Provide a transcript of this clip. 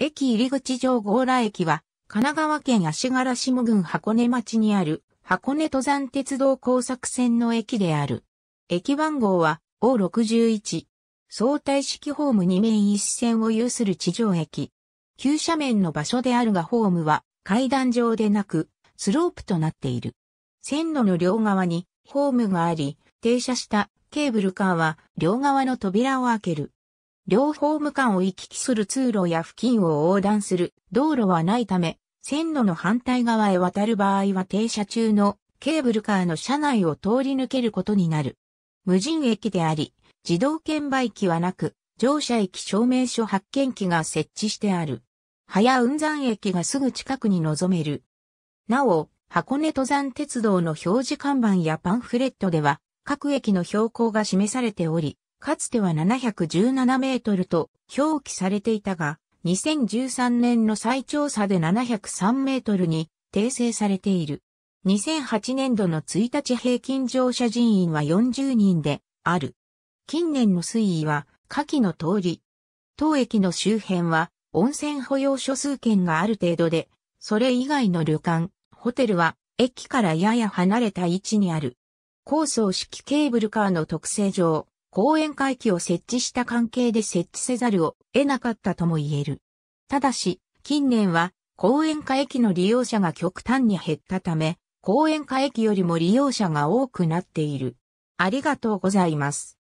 駅入口上強羅駅は、神奈川県足柄下郡箱根町にある、箱根登山鉄道工作線の駅である。駅番号は O61。相対式ホーム2面一線を有する地上駅。急斜面の場所であるがホームは階段状でなく、スロープとなっている。線路の両側にホームがあり、停車したケーブルカーは両側の扉を開ける。両方無間を行き来する通路や付近を横断する道路はないため、線路の反対側へ渡る場合は停車中のケーブルカーの車内を通り抜けることになる。無人駅であり、自動券売機はなく、乗車駅証明書発見機が設置してある。早雲山駅がすぐ近くに望める。なお、箱根登山鉄道の表示看板やパンフレットでは、各駅の標高が示されており、かつては717メートルと表記されていたが、2013年の再調査で703メートルに訂正されている。2008年度の1日平均乗車人員は40人である。近年の推移は下記の通り。当駅の周辺は温泉保養所数件がある程度で、それ以外の旅館、ホテルは駅からやや離れた位置にある。高層式ケーブルカーの特性上、講演会期を設置した関係で設置せざるを得なかったとも言える。ただし、近年は講演会期の利用者が極端に減ったため、講演会期よりも利用者が多くなっている。ありがとうございます。